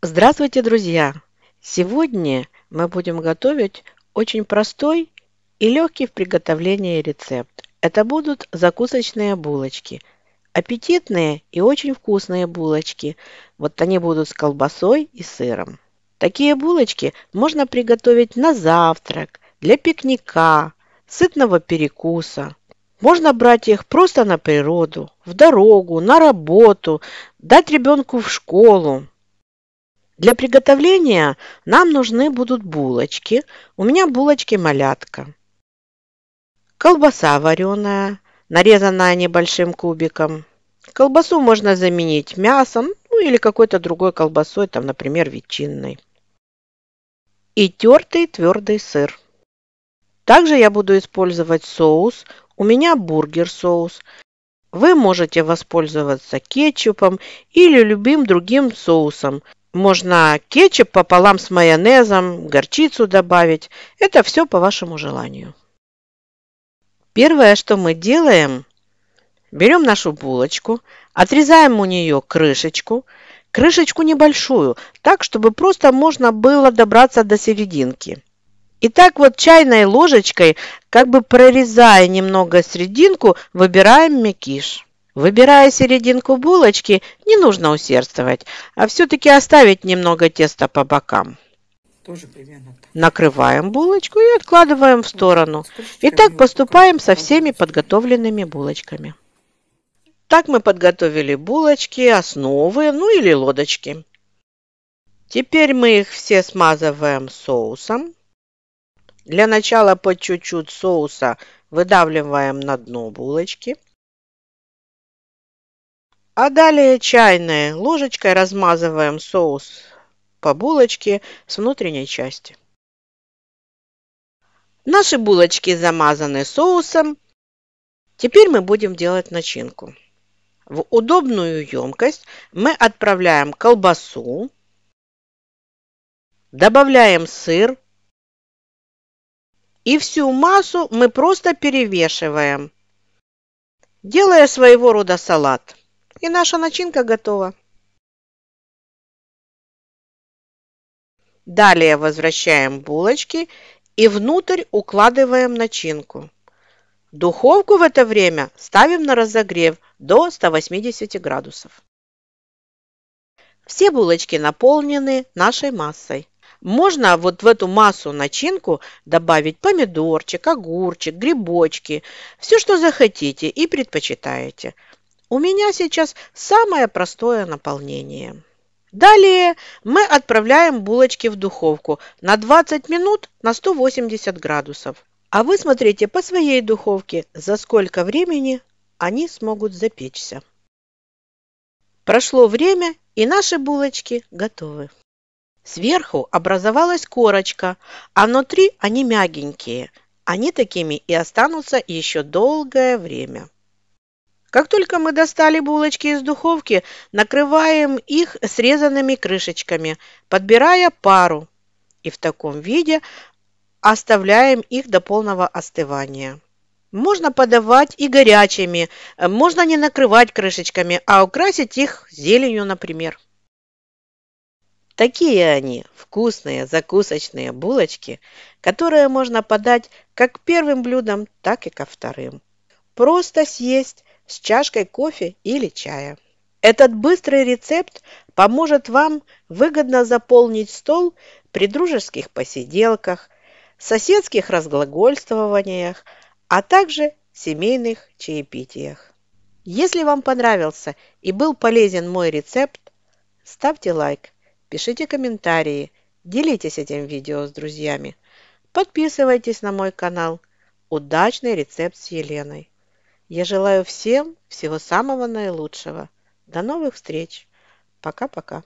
Здравствуйте, друзья! Сегодня мы будем готовить очень простой и легкий в приготовлении рецепт. Это будут закусочные булочки. Аппетитные и очень вкусные булочки. Вот они будут с колбасой и сыром. Такие булочки можно приготовить на завтрак, для пикника, сытного перекуса. Можно брать их просто на природу, в дорогу, на работу, дать ребенку в школу. Для приготовления нам нужны будут булочки. У меня булочки-малятка. Колбаса вареная, нарезанная небольшим кубиком. Колбасу можно заменить мясом, ну или какой-то другой колбасой, там, например, ветчинной. И тертый твердый сыр. Также я буду использовать соус. У меня бургер-соус. Вы можете воспользоваться кетчупом или любым другим соусом, можно кетчуп пополам с майонезом, горчицу добавить. Это все по вашему желанию. Первое, что мы делаем, берем нашу булочку, отрезаем у нее крышечку, крышечку небольшую, так, чтобы просто можно было добраться до серединки. И так вот чайной ложечкой, как бы прорезая немного серединку, выбираем мякиш. Выбирая серединку булочки, не нужно усердствовать, а все-таки оставить немного теста по бокам. Накрываем булочку и откладываем в сторону. И так поступаем со всеми подготовленными булочками. Так мы подготовили булочки, основы, ну или лодочки. Теперь мы их все смазываем соусом. Для начала по чуть-чуть соуса выдавливаем на дно булочки – а далее чайное. Ложечкой размазываем соус по булочке с внутренней части. Наши булочки замазаны соусом. Теперь мы будем делать начинку. В удобную емкость мы отправляем колбасу, добавляем сыр и всю массу мы просто перевешиваем, делая своего рода салат. И наша начинка готова. Далее возвращаем булочки и внутрь укладываем начинку. Духовку в это время ставим на разогрев до 180 градусов. Все булочки наполнены нашей массой. Можно вот в эту массу начинку добавить помидорчик, огурчик, грибочки, все, что захотите и предпочитаете – у меня сейчас самое простое наполнение. Далее мы отправляем булочки в духовку на 20 минут на 180 градусов. А вы смотрите по своей духовке, за сколько времени они смогут запечься. Прошло время, и наши булочки готовы. Сверху образовалась корочка, а внутри они мягенькие. Они такими и останутся еще долгое время. Как только мы достали булочки из духовки, накрываем их срезанными крышечками, подбирая пару. И в таком виде оставляем их до полного остывания. Можно подавать и горячими, можно не накрывать крышечками, а украсить их зеленью, например. Такие они, вкусные закусочные булочки, которые можно подать как первым блюдом, так и ко вторым. Просто съесть с чашкой кофе или чая. Этот быстрый рецепт поможет вам выгодно заполнить стол при дружеских посиделках, соседских разглагольствованиях, а также семейных чаепитиях. Если вам понравился и был полезен мой рецепт, ставьте лайк, пишите комментарии, делитесь этим видео с друзьями, подписывайтесь на мой канал. Удачный рецепт с Еленой! Я желаю всем всего самого наилучшего. До новых встреч. Пока-пока.